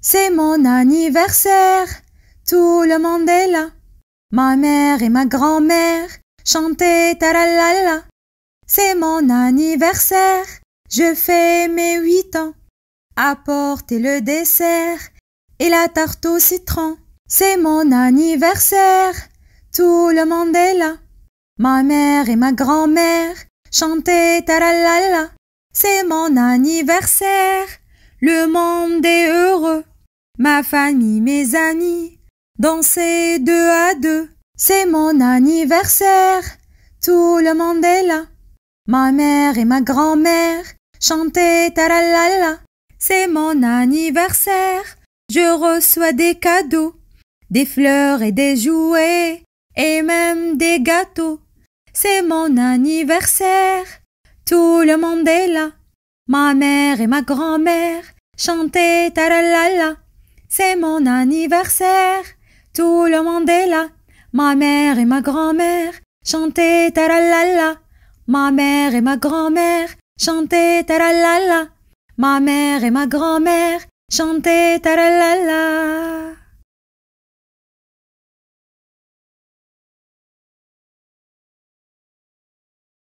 C'est mon anniversaire. Tout le monde est là. Ma mère et ma grand-mère chantaient taralala. C'est mon anniversaire. Je fais mes huit ans. Apportez le dessert et la tarte au citron. C'est mon anniversaire. Tout le monde est là. Ma mère et ma grand-mère Chantez taralala, c'est mon anniversaire. Le monde est heureux. Ma famille, mes amis, danser deux à deux. C'est mon anniversaire. Tout le monde est là. Ma mère et ma grand-mère chantez taralala. C'est mon anniversaire. Je reçois des cadeaux, des fleurs et des jouets, et même des gâteaux. C'est mon anniversaire. Tout le monde est là. Ma mère et ma grand-mère chantaient la. C'est mon anniversaire. Tout le monde est là. Ma mère et ma grand-mère chantaient la. Ma mère et ma grand-mère chantaient la. Ma mère et ma grand-mère chantaient la.